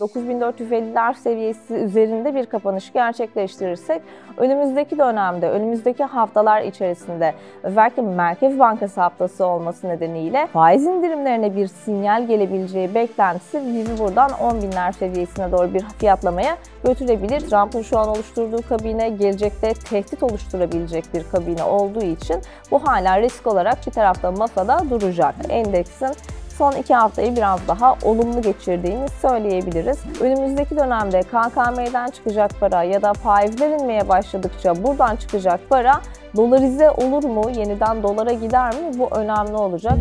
9450'ler seviyesi üzerinde bir kapanış gerçekleştirirsek önümüzdeki dönemde, önümüzdeki haftalar içerisinde özellikle Merkez Bankası haftası olması nedeniyle faiz indirimlerine bir sinyal gelebileceği beklentisi bizi buradan 10 binler seviyesine doğru bir fiyatlamaya götürebilir. Trump'ın şu an oluşturduğu kabine gelecekte tehdit oluşturabilecek bir kabine olduğu için bu hala risk olarak bir tarafta masada duracak. Endeksin son iki haftayı biraz daha olumlu geçirdiğini söyleyebiliriz. Önümüzdeki dönemde KKM'den çıkacak para ya da faizler inmeye başladıkça buradan çıkacak para dolarize olur mu, yeniden dolara gider mi bu önemli olacak.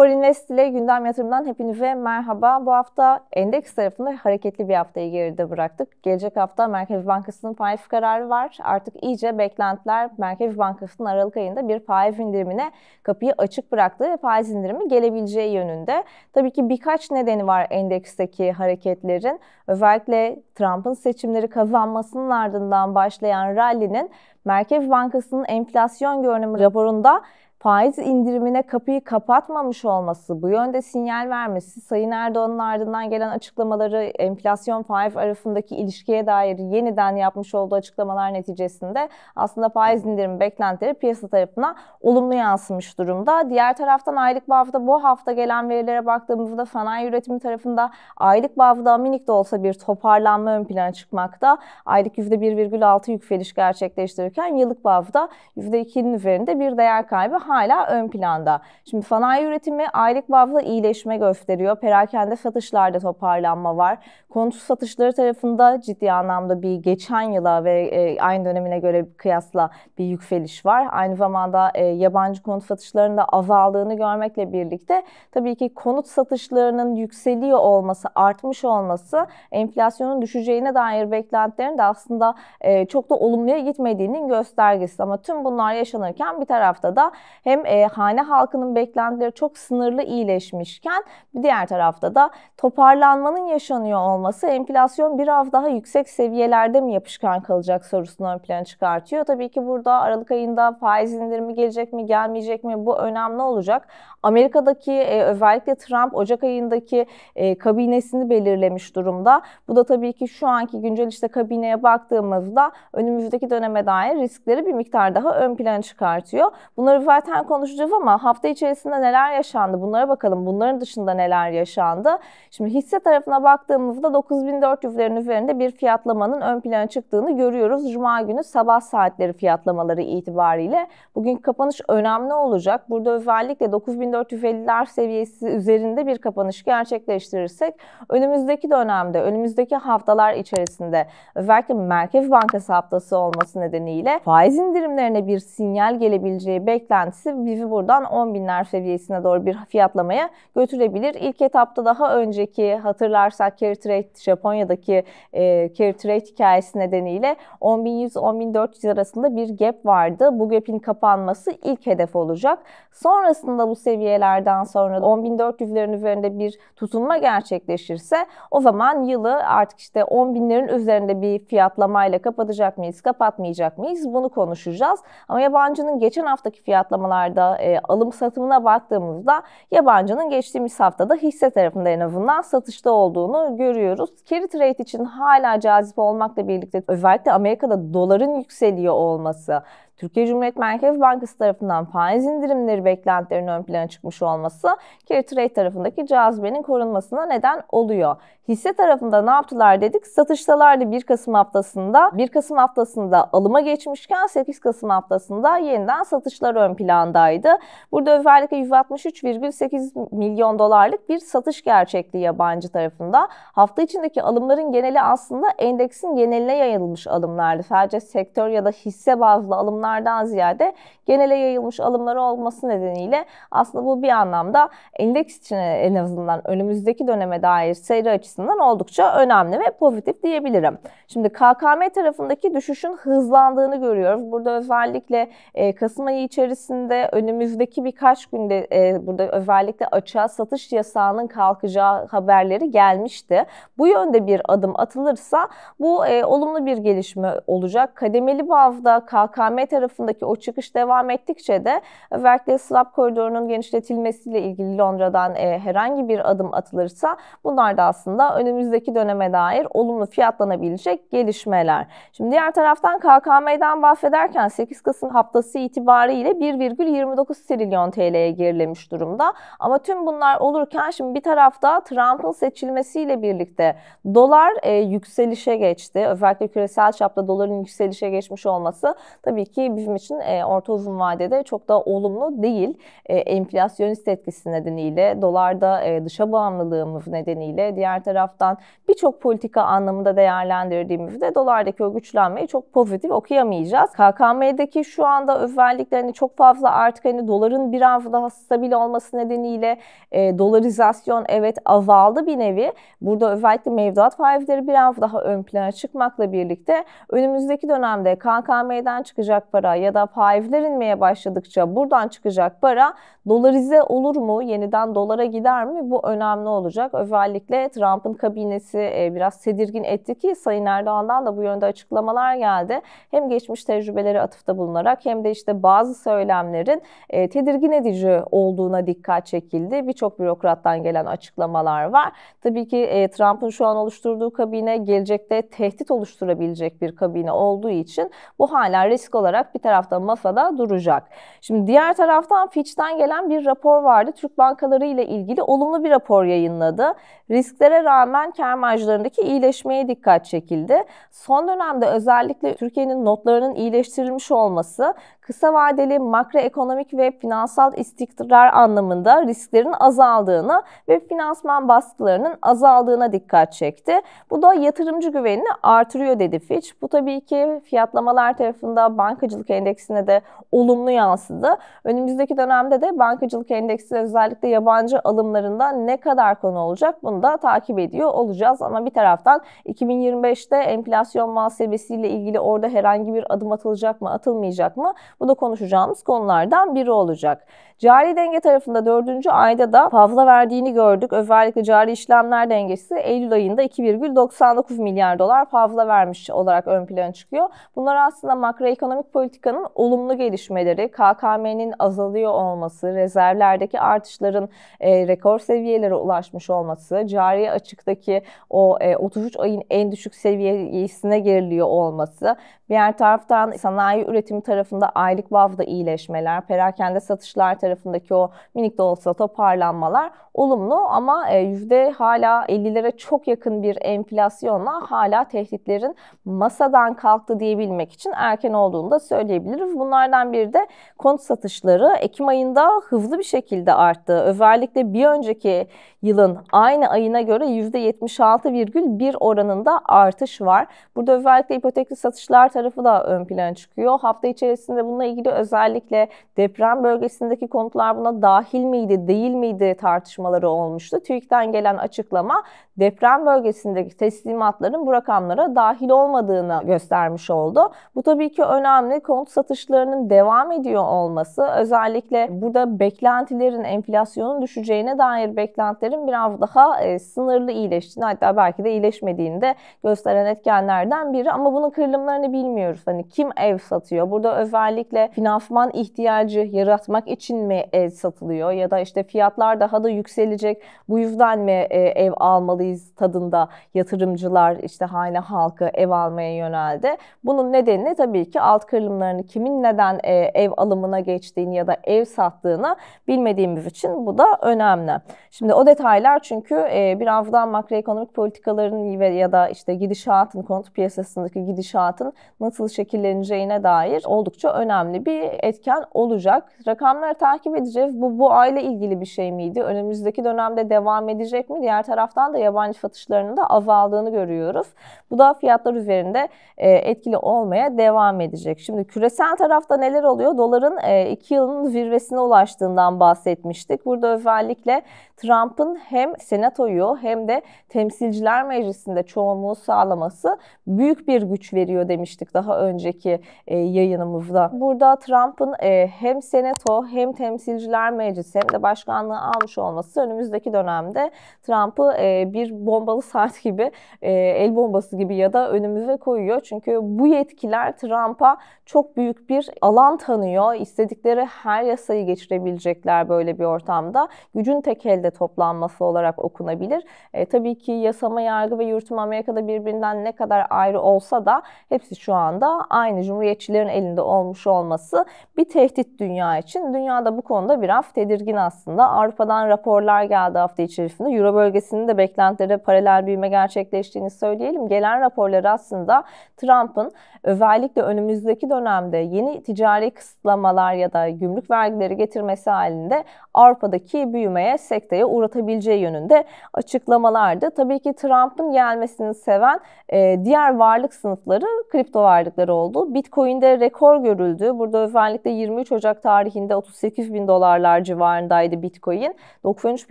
Horinvest ile gündem yatırımdan hepinize merhaba. Bu hafta endeks tarafında hareketli bir haftayı geride bıraktık. Gelecek hafta Merkez Bankası'nın faiz kararı var. Artık iyice beklentiler Merkez Bankası'nın Aralık ayında bir faiz indirimine kapıyı açık bıraktığı ve faiz indirimi gelebileceği yönünde. Tabii ki birkaç nedeni var endeksteki hareketlerin. Özellikle Trump'ın seçimleri kazanmasının ardından başlayan rally'nin Merkez Bankası'nın enflasyon görünümü raporunda faiz indirimine kapıyı kapatmamış olması, bu yönde sinyal vermesi, Sayın Erdoğan'ın ardından gelen açıklamaları, enflasyon faiz arasındaki ilişkiye dair yeniden yapmış olduğu açıklamalar neticesinde aslında faiz indirimi beklentileri piyasa tarafına olumlu yansımış durumda. Diğer taraftan aylık bazda bu hafta gelen verilere baktığımızda sanayi üretimi tarafında aylık bazda minik de olsa bir toparlanma ön plana çıkmakta. Aylık %1,6 yükseliş gerçekleştirirken yıllık bazda %2'nin üzerinde bir değer kaybı hala ön planda. Şimdi sanayi üretimi aylık bazda iyileşme gösteriyor. Perakende satışlarda toparlanma var. Konut satışları tarafında ciddi anlamda bir geçen yıla ve e, aynı dönemine göre bir kıyasla bir yükseliş var. Aynı zamanda e, yabancı konut satışlarının da azaldığını görmekle birlikte tabii ki konut satışlarının yükseliyor olması, artmış olması enflasyonun düşeceğine dair beklentilerin de aslında e, çok da olumluya gitmediğinin göstergesi. Ama tüm bunlar yaşanırken bir tarafta da hem e, hane halkının beklentileri çok sınırlı iyileşmişken bir diğer tarafta da toparlanmanın yaşanıyor olması enflasyon biraz daha yüksek seviyelerde mi yapışkan kalacak sorusunu ön plana çıkartıyor. Tabii ki burada Aralık ayında faiz indirimi gelecek mi gelmeyecek mi bu önemli olacak. Amerika'daki e, özellikle Trump Ocak ayındaki e, kabinesini belirlemiş durumda. Bu da tabii ki şu anki güncel işte kabineye baktığımızda önümüzdeki döneme dair riskleri bir miktar daha ön plana çıkartıyor. Bunları zaten zaten konuşacağız ama hafta içerisinde neler yaşandı bunlara bakalım. Bunların dışında neler yaşandı? Şimdi hisse tarafına baktığımızda 9400'lerin üzerinde bir fiyatlamanın ön plana çıktığını görüyoruz. Cuma günü sabah saatleri fiyatlamaları itibariyle. Bugün kapanış önemli olacak. Burada özellikle 9450'ler seviyesi üzerinde bir kapanış gerçekleştirirsek önümüzdeki dönemde, önümüzdeki haftalar içerisinde özellikle Merkez Bankası haftası olması nedeniyle faiz indirimlerine bir sinyal gelebileceği beklentisi aksi bizi buradan 10 binler seviyesine doğru bir fiyatlamaya götürebilir. İlk etapta daha önceki hatırlarsak carry trade Japonya'daki e, carry trade hikayesi nedeniyle 10.100-10.400 arasında bir gap vardı. Bu gap'in kapanması ilk hedef olacak. Sonrasında bu seviyelerden sonra 10.400'lerin üzerinde bir tutunma gerçekleşirse o zaman yılı artık işte 10 binlerin üzerinde bir fiyatlamayla kapatacak mıyız, kapatmayacak mıyız bunu konuşacağız. Ama yabancının geçen haftaki fiyatlamanın rakamlarda e, alım satımına baktığımızda yabancının geçtiğimiz haftada hisse tarafında en azından satışta olduğunu görüyoruz. Carry trade için hala cazip olmakla birlikte özellikle Amerika'da doların yükseliyor olması, Türkiye Cumhuriyet Merkez Bankası tarafından faiz indirimleri beklentilerinin ön plana çıkmış olması carry trade tarafındaki cazibenin korunmasına neden oluyor. Hisse tarafında ne yaptılar dedik? Satıştalardı 1 Kasım haftasında. 1 Kasım haftasında alıma geçmişken 8 Kasım haftasında yeniden satışlar ön plandaydı. Burada özellikle 163,8 milyon dolarlık bir satış gerçekliği yabancı tarafında. Hafta içindeki alımların geneli aslında endeksin geneline yayılmış alımlardı. Sadece sektör ya da hisse bazlı alımlardan ziyade genele yayılmış alımları olması nedeniyle aslında bu bir anlamda endeks için en azından önümüzdeki döneme dair seyri açısından açısından oldukça önemli ve pozitif diyebilirim. Şimdi KKM tarafındaki düşüşün hızlandığını görüyoruz. Burada özellikle e, Kasım ayı içerisinde önümüzdeki birkaç günde e, burada özellikle açığa satış yasağının kalkacağı haberleri gelmişti. Bu yönde bir adım atılırsa bu e, olumlu bir gelişme olacak. Kademeli bazda KKM tarafındaki o çıkış devam ettikçe de özellikle swap koridorunun genişletilmesiyle ilgili Londra'dan e, herhangi bir adım atılırsa bunlar da aslında da önümüzdeki döneme dair olumlu fiyatlanabilecek gelişmeler. Şimdi diğer taraftan KKM'den bahsederken 8 Kasım haftası itibariyle 1,29 trilyon TL'ye gerilemiş durumda. Ama tüm bunlar olurken şimdi bir tarafta Trump'ın seçilmesiyle birlikte dolar e, yükselişe geçti. Özellikle küresel çapta doların yükselişe geçmiş olması tabii ki bizim için e, orta uzun vadede çok da olumlu değil. E, enflasyonist etkisi nedeniyle, dolarda e, dışa bağımlılığımız nedeniyle diğer tarafta taraftan birçok politika anlamında değerlendirdiğimizde dolardaki o güçlenmeyi çok pozitif okuyamayacağız. KKM'deki şu anda özellikle hani çok fazla artık hani doların biraz daha stabil olması nedeniyle e, dolarizasyon evet azaldı bir nevi. Burada özellikle mevduat faizleri biraz daha ön plana çıkmakla birlikte önümüzdeki dönemde KKM'den çıkacak para ya da faizler inmeye başladıkça buradan çıkacak para dolarize olur mu? Yeniden dolara gider mi? Bu önemli olacak. Özellikle Trump Trump'ın kabinesi e, biraz tedirgin etti ki Sayın Erdoğan'dan da bu yönde açıklamalar geldi. Hem geçmiş tecrübeleri atıfta bulunarak hem de işte bazı söylemlerin e, tedirgin edici olduğuna dikkat çekildi. Birçok bürokrattan gelen açıklamalar var. Tabii ki e, Trump'ın şu an oluşturduğu kabine gelecekte tehdit oluşturabilecek bir kabine olduğu için bu hala risk olarak bir tarafta masada duracak. Şimdi diğer taraftan Fitch'ten gelen bir rapor vardı. Türk bankaları ile ilgili olumlu bir rapor yayınladı. Risklere rağmen kar marjlarındaki iyileşmeye dikkat çekildi. Son dönemde özellikle Türkiye'nin notlarının iyileştirilmiş olması kısa vadeli makroekonomik ve finansal istikrar anlamında risklerin azaldığına ve finansman baskılarının azaldığına dikkat çekti. Bu da yatırımcı güvenini artırıyor dedi Fitch. Bu tabii ki fiyatlamalar tarafında bankacılık endeksine de olumlu yansıdı. Önümüzdeki dönemde de bankacılık endeksi özellikle yabancı alımlarında ne kadar konu olacak bunu da takip ediyor olacağız. Ama bir taraftan 2025'te enflasyon muhasebesiyle ilgili orada herhangi bir adım atılacak mı atılmayacak mı bu da konuşacağımız konulardan biri olacak. Cari denge tarafında dördüncü ayda da fazla verdiğini gördük. Özellikle cari işlemler dengesi Eylül ayında 2,99 milyar dolar fazla vermiş olarak ön plana çıkıyor. Bunlar aslında makroekonomik politikanın olumlu gelişmeleri, KKM'nin azalıyor olması, rezervlerdeki artışların e, rekor seviyelere ulaşmış olması, cari açıktaki o e, 33 ayın en düşük seviyesine geriliyor olması, diğer taraftan sanayi üretimi tarafında aylık bazda iyileşmeler, perakende satışlar tarafındaki o minik de olsa toparlanmalar olumlu ama e, yüzde hala 50'lere çok yakın bir enflasyonla hala tehditlerin masadan kalktı diyebilmek için erken olduğunu da söyleyebiliriz. Bunlardan biri de konut satışları Ekim ayında hızlı bir şekilde arttı. Özellikle bir önceki yılın aynı ayına göre %76,1 oranında artış var. Burada özellikle ipotekli satışlar tarafı da ön plana çıkıyor. Hafta içerisinde bunun Bununla ilgili özellikle deprem bölgesindeki konutlar buna dahil miydi, değil miydi tartışmaları olmuştu. TÜİK'ten gelen açıklama deprem bölgesindeki teslimatların bu rakamlara dahil olmadığını göstermiş oldu. Bu tabii ki önemli. Konut satışlarının devam ediyor olması özellikle burada beklentilerin enflasyonun düşeceğine dair beklentilerin biraz daha e, sınırlı iyileştiğini hatta belki de iyileşmediğini de gösteren etkenlerden biri ama bunun kırılımlarını bilmiyoruz. Hani kim ev satıyor? Burada özellikle finansman ihtiyacı yaratmak için mi ev satılıyor ya da işte fiyatlar daha da yükselecek bu yüzden mi e, ev almalıyız? yapmalıyız tadında yatırımcılar işte hane halkı ev almaya yöneldi. Bunun nedeni tabii ki alt kırılımlarını kimin neden e, ev alımına geçtiğini ya da ev sattığını bilmediğimiz için bu da önemli. Şimdi o detaylar çünkü e, bir biraz makroekonomik politikaların ve ya da işte gidişatın konut piyasasındaki gidişatın nasıl şekilleneceğine dair oldukça önemli bir etken olacak. Rakamları takip edeceğiz. Bu bu aile ilgili bir şey miydi? Önümüzdeki dönemde devam edecek mi? Diğer taraftan da yabancı yabancı satışlarının da azaldığını görüyoruz. Bu da fiyatlar üzerinde e, etkili olmaya devam edecek. Şimdi küresel tarafta neler oluyor? Doların 2 e, yılın zirvesine ulaştığından bahsetmiştik. Burada özellikle Trump'ın hem senatoyu hem de temsilciler meclisinde çoğunluğu sağlaması büyük bir güç veriyor demiştik daha önceki e, yayınımızda. Burada Trump'ın e, hem senato hem temsilciler meclisi hem de başkanlığı almış olması önümüzdeki dönemde Trump'ı bir bir bombalı saat gibi, e, el bombası gibi ya da önümüze koyuyor. Çünkü bu yetkiler Trump'a çok büyük bir alan tanıyor. İstedikleri her yasayı geçirebilecekler böyle bir ortamda. Gücün tek elde toplanması olarak okunabilir. E, tabii ki yasama, yargı ve yürütüm Amerika'da birbirinden ne kadar ayrı olsa da hepsi şu anda aynı cumhuriyetçilerin elinde olmuş olması bir tehdit dünya için. Dünyada bu konuda biraz tedirgin aslında. Avrupa'dan raporlar geldi hafta içerisinde. Euro bölgesinin de beklenen beklentilere paralel büyüme gerçekleştiğini söyleyelim. Gelen raporlar aslında Trump'ın özellikle önümüzdeki dönemde yeni ticari kısıtlamalar ya da gümrük vergileri getirmesi halinde Avrupa'daki büyümeye, sekteye uğratabileceği yönünde açıklamalardı. Tabii ki Trump'ın gelmesini seven e, diğer varlık sınıfları kripto varlıkları oldu. Bitcoin'de rekor görüldü. Burada özellikle 23 Ocak tarihinde 38 bin dolarlar civarındaydı Bitcoin. 93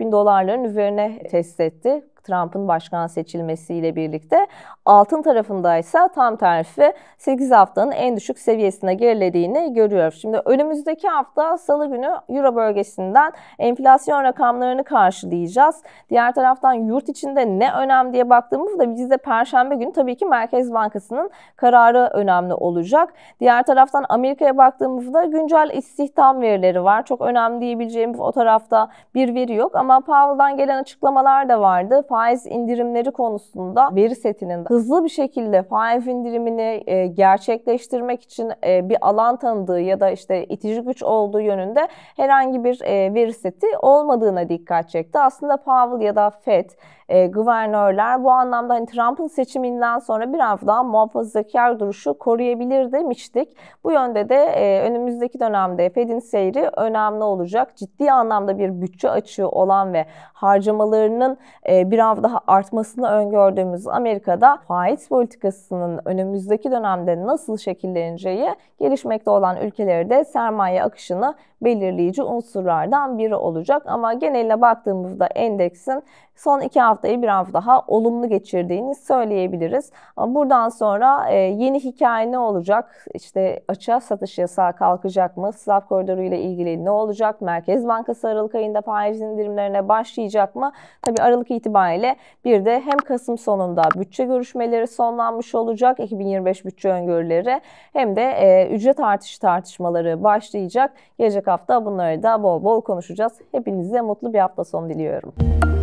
bin dolarların üzerine test etti. Trump'ın başkan seçilmesiyle birlikte. Altın tarafındaysa tam terfi 8 haftanın en düşük seviyesine gerilediğini görüyoruz. Şimdi önümüzdeki hafta salı günü Euro bölgesinden enflasyon rakamlarını karşılayacağız. Diğer taraftan yurt içinde ne önemli diye baktığımızda bizde perşembe günü tabii ki Merkez Bankası'nın kararı önemli olacak. Diğer taraftan Amerika'ya baktığımızda güncel istihdam verileri var. Çok önemli diyebileceğimiz o tarafta bir veri yok ama Powell'dan gelen açıklamalar da vardı faiz indirimleri konusunda veri setinin hızlı bir şekilde faiz indirimini e, gerçekleştirmek için e, bir alan tanıdığı ya da işte itici güç olduğu yönünde herhangi bir e, veri seti olmadığına dikkat çekti. Aslında Powell ya da Fed e, guvernörler bu anlamda hani Trump'ın seçiminden sonra biraz daha muhafazakar duruşu koruyabilir demiştik. Bu yönde de e, önümüzdeki dönemde Fed'in seyri önemli olacak. Ciddi anlamda bir bütçe açığı olan ve harcamalarının e, bir biraz daha artmasını öngördüğümüz Amerika'da faiz politikasının önümüzdeki dönemde nasıl şekilleneceği gelişmekte olan ülkeleri de sermaye akışını belirleyici unsurlardan biri olacak. Ama geneline baktığımızda endeksin son iki haftayı biraz daha olumlu geçirdiğini söyleyebiliriz. Ama buradan sonra e, yeni hikaye ne olacak? İşte açığa satış yasağı kalkacak mı? Slav koridoru ile ilgili ne olacak? Merkez Bankası Aralık ayında faiz indirimlerine başlayacak mı? Tabii Aralık itibariyle ile bir de hem Kasım sonunda bütçe görüşmeleri sonlanmış olacak 2025 bütçe öngörüleri hem de e, ücret artışı tartışmaları başlayacak. Gelecek hafta bunları da bol bol konuşacağız. Hepinize mutlu bir hafta sonu diliyorum.